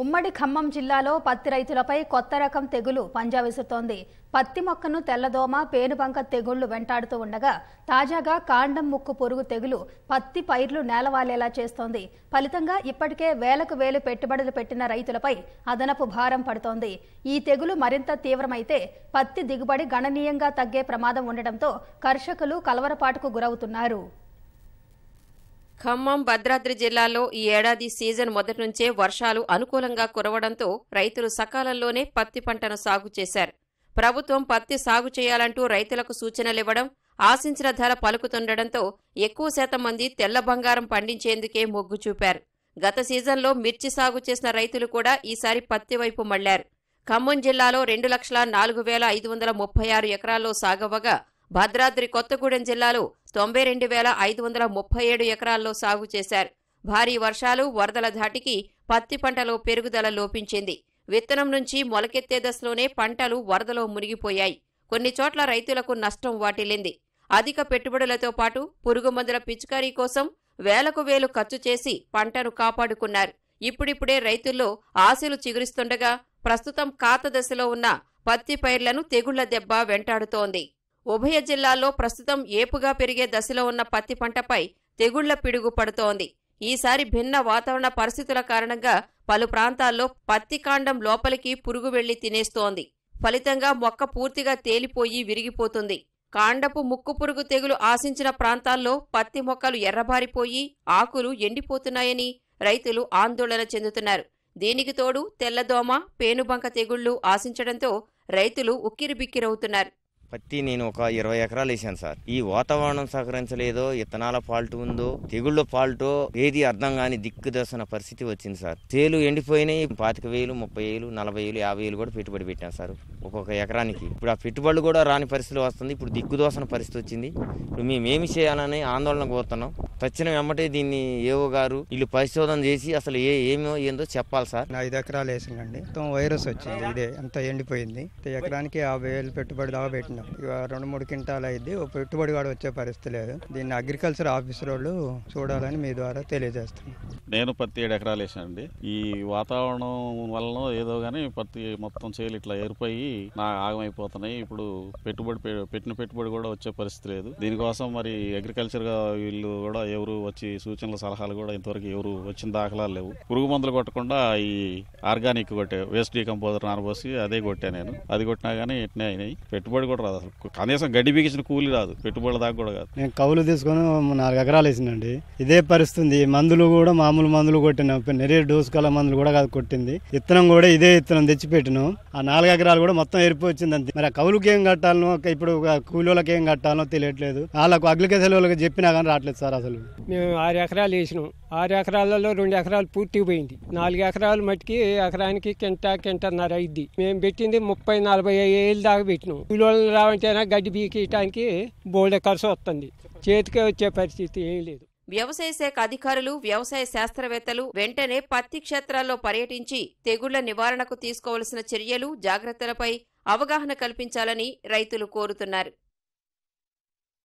ఉమ్మడి ఖమ్మం జిల్లాలో పత్తి రైతులపై కొత్త రకం తెగులు పంజా విసురుతోంది పత్తి మొక్కను తెల్లదోమ పేనుబంక తెగుళ్లు వెంటాడుతూ ఉండగా తాజాగా కాండం ముక్కు పురుగు తెగులు పత్తి పైర్లు నేలవాలేలా చేస్తోంది ఫలితంగా ఇప్పటికే వేలకు వేలు పెట్టుబడులు పెట్టిన రైతులపై అదనపు భారం పడుతోంది ఈ తెగులు మరింత తీవ్రమైతే పత్తి దిగుబడి గణనీయంగా తగ్గే ప్రమాదం ఉండడంతో కర్షకులు కలవరపాటుకు గురవుతున్నారు ఖమ్మం భద్రాద్రి జిల్లాలో ఈ ఏడాది సీజన్ మొదటి నుంచే వర్షాలు అనుకూలంగా కురవడంతో రైతులు సకాలంలోనే పత్తి పంటను సాగు చేశారు ప్రభుత్వం పత్తి సాగు చేయాలంటూ రైతులకు సూచనలివ్వడం ఆశించిన ధర పలుకుతుండటంతో ఎక్కువ శాతం మంది తెల్ల బంగారం పండించేందుకే మొగ్గు చూపారు గత సీజన్లో మిర్చి సాగు చేసిన రైతులు కూడా ఈసారి పత్తి వైపు మళ్లారు ఖమ్మం జిల్లాలో రెండు లక్షల నాలుగు వేల ఐదు వందల ముప్పై ఆరు ఎకరాల్లో సాగవగా భద్రాద్రి కొత్తగూడెం జిల్లాలో తొంభై రెండు వేల ఐదు వందల ముప్పై ఏడు ఎకరాల్లో సాగు చేశారు భారీ వర్షాలు వరదల ధాటికి పత్తి పంటలో పెరుగుదల లోపించింది విత్తనం నుంచి మొలకెత్తే దశలోనే పంటలు వరదలో మునిగిపోయాయి కొన్ని చోట్ల రైతులకు నష్టం వాటిల్లింది అధిక పెట్టుబడులతో పాటు పురుగుమందుల పిచికారీ కోసం వేలకు వేలు ఖర్చు చేసి పంటను కాపాడుకున్నారు ఇప్పుడిప్పుడే రైతుల్లో ఆశలు చిగురిస్తుండగా ప్రస్తుతం కాత దశలో ఉన్న పత్తి పైర్లను తెగుళ్ల దెబ్బ వెంటాడుతోంది ఉభయ జిల్లాల్లో ప్రస్తుతం ఏపుగా పెరిగే దశలో ఉన్న పత్తి పంటపై తెగుళ్ల పిడుగు పడుతోంది ఈసారి భిన్న వాతావరణ పరిస్థితుల కారణంగా పలు ప్రాంతాల్లో పత్తి కాండం లోపలికి పురుగు వెళ్లి తినేస్తోంది ఫలితంగా మొక్క పూర్తిగా తేలిపోయి విరిగిపోతుంది కాండపు ముక్కు పురుగు తెగులు ఆశించిన ప్రాంతాల్లో పత్తి మొక్కలు ఎర్రబారిపోయి ఆకులు ఎండిపోతున్నాయని రైతులు ఆందోళన చెందుతున్నారు దీనికి తోడు తెల్లదోమ పేనుబంక తెగుళ్లు ఆశించడంతో రైతులు ఉక్కిరిబిక్కిరవుతున్నారు పత్తి నేను ఒక ఇరవై ఎకరాలు వేసాను సార్ ఈ వాతావరణం సహకరించలేదో ఇత్తనాల ఫాల్ట్ ఉందో తెగుళ్ళ ఫాల్టో ఏది అర్థం కాని దిక్కుదర్శన పరిస్థితి వచ్చింది సార్ తేలు ఎండిపోయినాయి పాతిక వేలు ముప్పై వేలు నలభై వేలు యాభై వేలు కూడా పెట్టుబడి పెట్టాను సార్ ఒక్కొక్క ఎకరానికి ఇప్పుడు ఆ పెట్టుబడులు కూడా రాని పరిస్థితి వస్తుంది ఇప్పుడు దిక్కుదోసన పరిస్థితి వచ్చింది ఇప్పుడు మేమేమి చేయాలని ఆందోళన కోరుతున్నాం తచ్చిన వెంబటే దీన్ని ఏవో గారు వీళ్ళు పరిశోధన చేసి అసలు ఏ ఏమో ఏందో చెప్పాలి సార్ ఐదు ఎకరాలు వేసిందండి మొత్తం వైరస్ వచ్చింది ఇదే అంత ఎండిపోయింది ఎకరానికి యాభై వేలు పెట్టుబడి దాకా పెట్టినాం ఇక రెండు మూడు క్వింటాలు అయింది పెట్టుబడి కూడా వచ్చే పరిస్థితి లేదు దీన్ని అగ్రికల్చర్ ఆఫీసర్ వాళ్ళు చూడాలని మీ ద్వారా తెలియజేస్తున్నాం నేను పత్తి ఏడు ఎకరాలు వేసానండి ఈ వాతావరణం వలన ఏదో కానీ పత్తి మొత్తం చేయలు ఇట్లా ఏరిపోయి నా ఆగమైపోతున్నాయి ఇప్పుడు పెట్టుబడి పెట్టిన పెట్టుబడి కూడా వచ్చే పరిస్థితి లేదు దీనికోసం మరి అగ్రికల్చర్ వీళ్ళు కూడా ఎవరు వచ్చి సూచనల సలహాలు కూడా ఇంతవరకు ఎవరు వచ్చిన దాఖలాలు లేవు పురుగు మందులు కొట్టకుండా ఈ ఆర్గానిక్ కొట్టే వేస్ట్ డీకంపోజర్ నానబోసి అదే కొట్టా నేను అది కొట్టినా కానీ ఇట్నే అయినాయి పెట్టుబడి కూడా రాదు అసలు కనీసం గడ్డి బీగించిన కూలి రాదు పెట్టుబడి దాకా కూడా కాదు నేను కవులు తీసుకొని నాలుగు ఎకరాలు వేసినండి ఇదే పరిస్థితి మందులు కూడా మామూలు మందులు కొట్టిన నెరే డోసు కల మందులు కూడా కాదు కొట్టింది విత్తనం కూడా ఇదే విత్తనం పెట్టిన ఆ నాలుగు ఎకరాలు కూడా మొత్తం ఎరిపోయింది అంతే మరి ఆ కవులకి ఏం కట్టాలనో ఇప్పుడు కూలీలకి ఏం కట్టాలనో తెలియట్లేదు వాళ్ళకు అగ్లికేసే వాళ్ళకి చెప్పినా కానీ రావట్లేదు సార్ అసలు మేము ఆరు ఎకరాలు వేసినాం ఆరు ఎకరాలలో రెండు ఎకరాలు పూర్తి పోయింది నాలుగు ఎకరాలు మట్టికి ఎకరానికి కింట కింటన్నర ఇది మేము పెట్టింది ముప్పై నలభై ఏళ్ళు దాకా పెట్టినాం కూలోళ్ళు రావంటేనా గడ్డి బీకియటానికి బోల్డ ఖర్చు వస్తుంది చేతికే వచ్చే పరిస్థితి ఏం లేదు వ్యవసాయ శాఖ అధికారులు వ్యవసాయ శాస్త్రవేత్తలు వెంటనే పత్తి క్షేత్రాల్లో పర్యటించి తెగుళ్ల నివారణకు తీసుకోవలసిన చర్యలు జాగ్రత్తలపై అవగాహన కల్పించాలని రైతులు కోరుతున్నారు